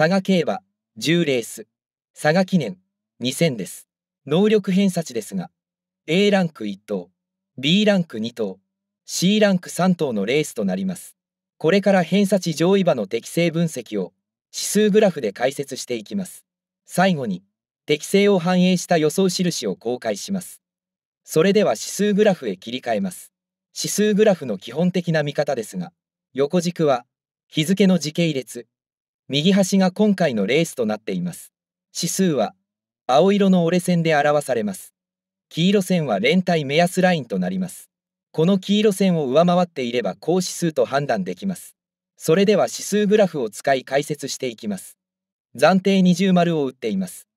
佐賀競馬10レース佐賀記念2000です。能力偏差値ですが A ランク1等 B ランク2等 C ランク3頭のレースとなります。これから偏差値上位馬の適正分析を指数グラフで解説していきます。最後に適性を反映した予想印を公開します。それでは指数グラフへ切り替えます。指数グラフの基本的な見方ですが、横軸は日付の時系列、右端が今回のレースとなっています。指数は青色の折れ線で表されます。黄色線は連帯目安ラインとなります。この黄色線を上回っていれば高指数と判断できます。それでは指数グラフを使い解説していきます。暫定二重丸を打っています。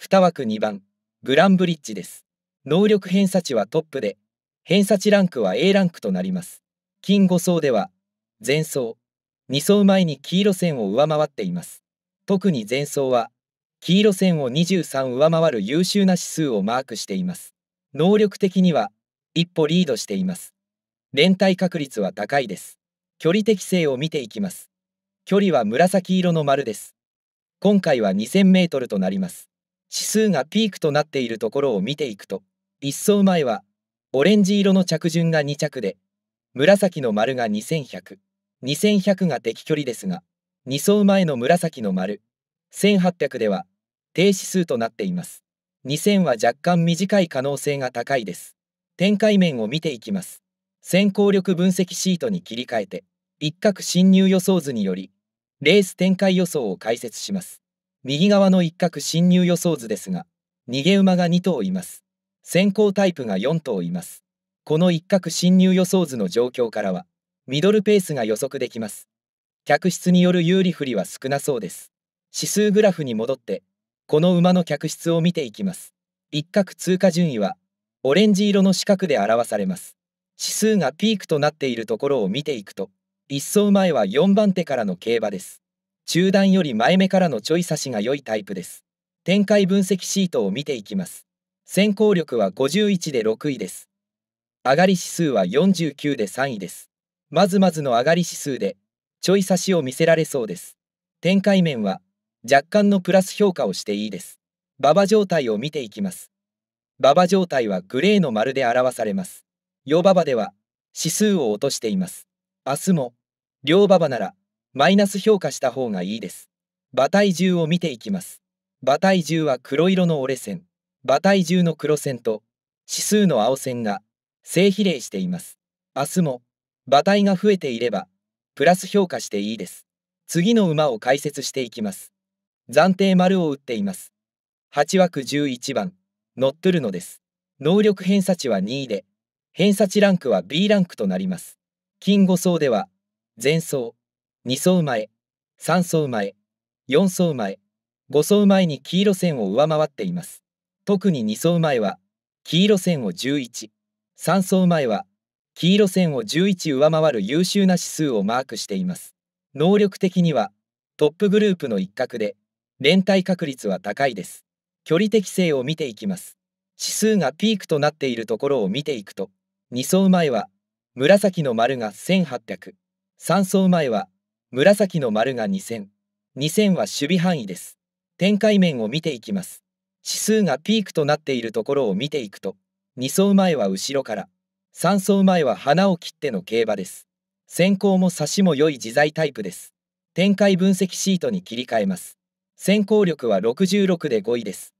2枠2番、グランブリッジです。能力偏差値はトップで、偏差値ランクは A ランクとなります。金5層では、前層、2走前に黄色線を上回っています。特に前走は、黄色線を23上回る優秀な指数をマークしています。能力的には、一歩リードしています。連帯確率は高いです。距離適性を見ていきます。距離は紫色の丸です。今回は2000メートルとなります。指数がピークとなっているところを見ていくと、1走前は、オレンジ色の着順が2着で、紫の丸が2100。2100が敵距離ですが、2走前の紫の丸、1800では低指数となっています。2000は若干短い可能性が高いです。展開面を見ていきます。先行力分析シートに切り替えて、一角侵入予想図により、レース展開予想を解説します。右側の一角侵入予想図ですが、逃げ馬が2頭います。先行タイプが4頭います。この一角侵入予想図の状況からは、ミドルペースが予測できます。客室による有利不利は少なそうです。指数グラフに戻って、この馬の客室を見ていきます。一角通過順位は、オレンジ色の四角で表されます。指数がピークとなっているところを見ていくと、一走前は4番手からの競馬です。中段より前目からのちょい差しが良いタイプです。展開分析シートを見ていきます。先行力は51で6位です。上がり指数は49で3位です。まずまずの上がり指数で、ちょい差しを見せられそうです。展開面は、若干のプラス評価をしていいです。馬場状態を見ていきます。馬場状態はグレーの丸で表されます。洋馬場では、指数を落としています。明日も、両馬場なら、マイナス評価した方がいいです。馬体重を見ていきます。馬体重は黒色の折れ線、馬体重の黒線と、指数の青線が、正比例しています。明日も、馬体が増えていれば、プラス評価していいです。次の馬を解説していきます。暫定丸を打っています。8枠11番、乗っ取るのです。能力偏差値は2位で、偏差値ランクは B ランクとなります。金5層では、前走、2層前3層前4層前5層前に黄色線を上回っています。特に2層前は、黄色線を11、3層前は、黄色線を11上回る優秀な指数をマークしています。能力的にはトップグループの一角で、連帯確率は高いです。距離適性を見ていきます。指数がピークとなっているところを見ていくと、2層前は紫の丸が1800、3層前は紫の丸が2000、2000は守備範囲です。展開面を見ていきます。指数がピークとなっているところを見ていくと、2層前は後ろから、3走前は花を切っての競馬です。先行も差しも良い自在タイプです。展開分析シートに切り替えます。先行力は66で5位です。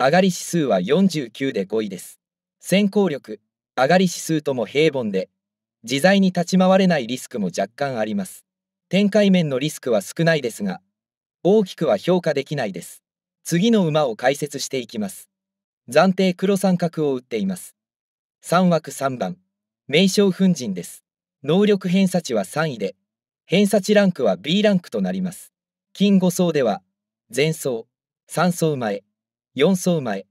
上がり指数は49で5位です。先行力、上がり指数とも平凡で、自在に立ち回れないリスクも若干あります。展開面のリスクは少ないですが、大きくは評価できないです。次の馬を解説していきます。暫定黒三角を打っています。3枠3番、名称粉塵です。能力偏差値は3位で、偏差値ランクは B ランクとなります。金5層では、前層、3層前、4層前、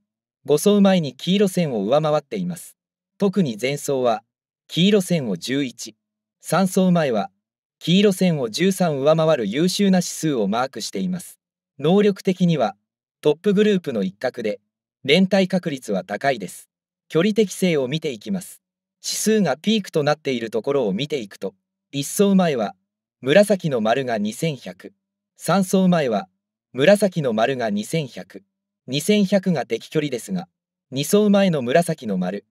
5層前に黄色線を上回っています。特に前層は、黄色線を11、3層前は、黄色線を13上回る優秀な指数をマークしています。能力的には、トップグループの一角で、連帯確率は高いです。距離適性を見ていきます。指数がピークとなっているところを見ていくと、1層前は紫の丸が2100、3層前は紫の丸が2100、2100が適距離ですが、2層前の紫の丸、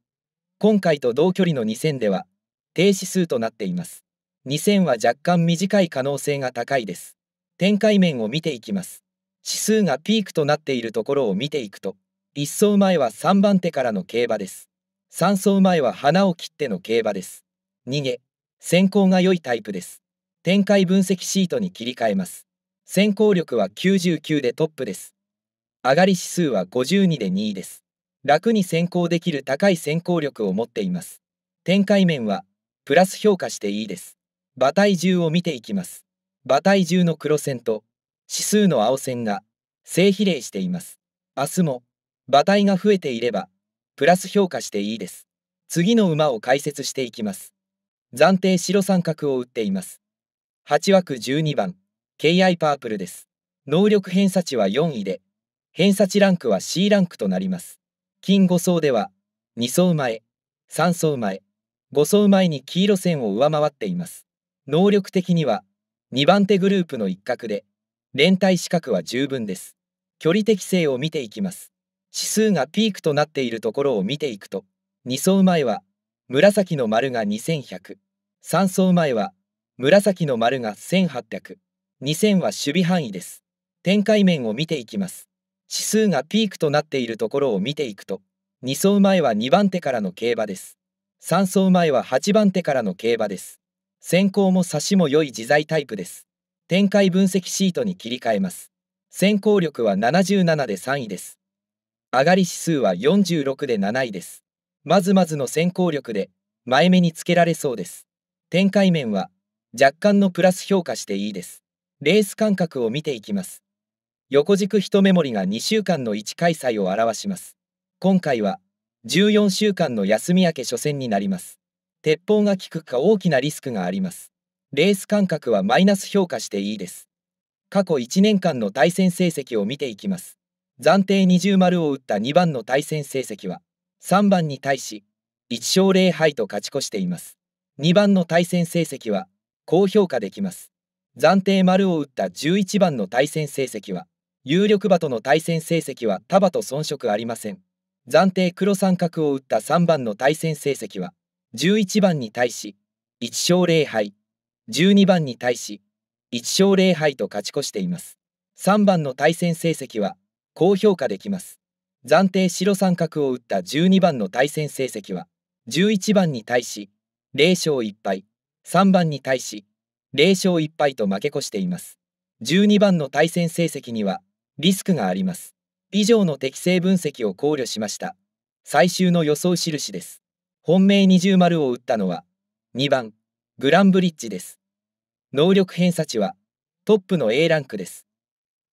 今回と同距離の2000では低指数となっています。2000は若干短い可能性が高いです。展開面を見ていきます。指数がピークとなっているところを見ていくと、一走前は3番手からの競馬です。3走前は花を切っての競馬です。逃げ、先行が良いタイプです。展開分析シートに切り替えます。先行力は99でトップです。上がり指数は52で2位です。楽に先行できる高い先行力を持っています。展開面は、プラス評価していいです。馬体重を見ていきます。馬体重の黒線と、指数の青線が、正比例しています。明日も、馬体が増えていれば、プラス評価していいです。次の馬を解説していきます。暫定白三角を打っています。8枠12番、KI パープルです。能力偏差値は4位で、偏差値ランクは C ランクとなります。金5層では、2層前、3層前、5層前に黄色線を上回っています。能力的には、2番手グループの一角で、連帯資格は十分です。距離適性を見ていきます。指数がピークとなっているところを見ていくと2層前は紫の丸が21003層前は紫の丸が18002000は守備範囲です展開面を見ていきます指数がピークとなっているところを見ていくと2層前は2番手からの競馬です3層前は8番手からの競馬です先行も差しも良い自在タイプです展開分析シートに切り替えます先行力は77で3位です上がり指数は46で7位です。まずまずの先行力で前目につけられそうです。展開面は若干のプラス評価していいです。レース間隔を見ていきます。横軸一目盛りが2週間の1開催を表します。今回は14週間の休み明け初戦になります。鉄砲が効くか大きなリスクがあります。レース間隔はマイナス評価していいです。過去1年間の対戦成績を見ていきます。暫定二重丸を打った2番の対戦成績は3番に対し1勝0敗と勝ち越しています。2番の対戦成績は高評価できます。暫定丸を打った11番の対戦成績は有力馬との対戦成績は束と遜色ありません。暫定黒三角を打った3番の対戦成績は11番に対し1勝0敗12番に対し1勝0敗と勝ち越しています。3番の対戦成績は高評価できます。暫定白三角を打った12番の対戦成績は、11番に対し、0勝1敗、3番に対し、0勝1敗と負け越しています。12番の対戦成績には、リスクがあります。以上の適正分析を考慮しました。最終の予想印です。本命二重丸を打ったのは、2番、グランブリッジです。能力偏差値は、トップの A ランクです。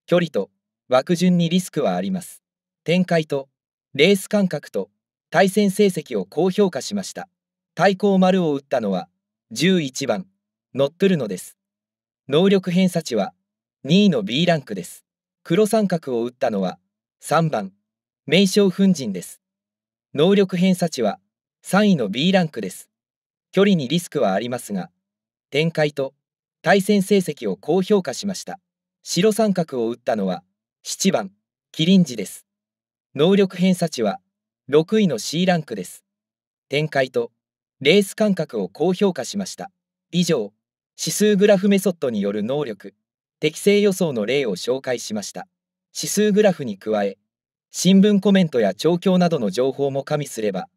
距離と枠順にリスクはあります。展開と、レース間隔と、対戦成績を高評価しました。対抗丸を打ったのは、11番、乗っトるのです。能力偏差値は、2位の B ランクです。黒三角を打ったのは、3番、名称粉塵です。能力偏差値は、3位の B ランクです。距離にリスクはありますが、展開と、対戦成績を高評価しました。白三角を打ったのは、7番、キリンジです。能力偏差値は6位の C ランクです。展開とレース感覚を高評価しました。以上、指数グラフメソッドによる能力、適正予想の例を紹介しました。指数グラフに加え、新聞コメントや調教などの情報も加味すれば、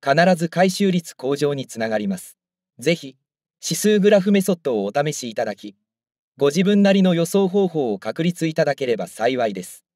必ず回収率向上につながります。ぜひ、指数グラフメソッドをお試しいただき、ご自分なりの予想方法を確立いただければ幸いです。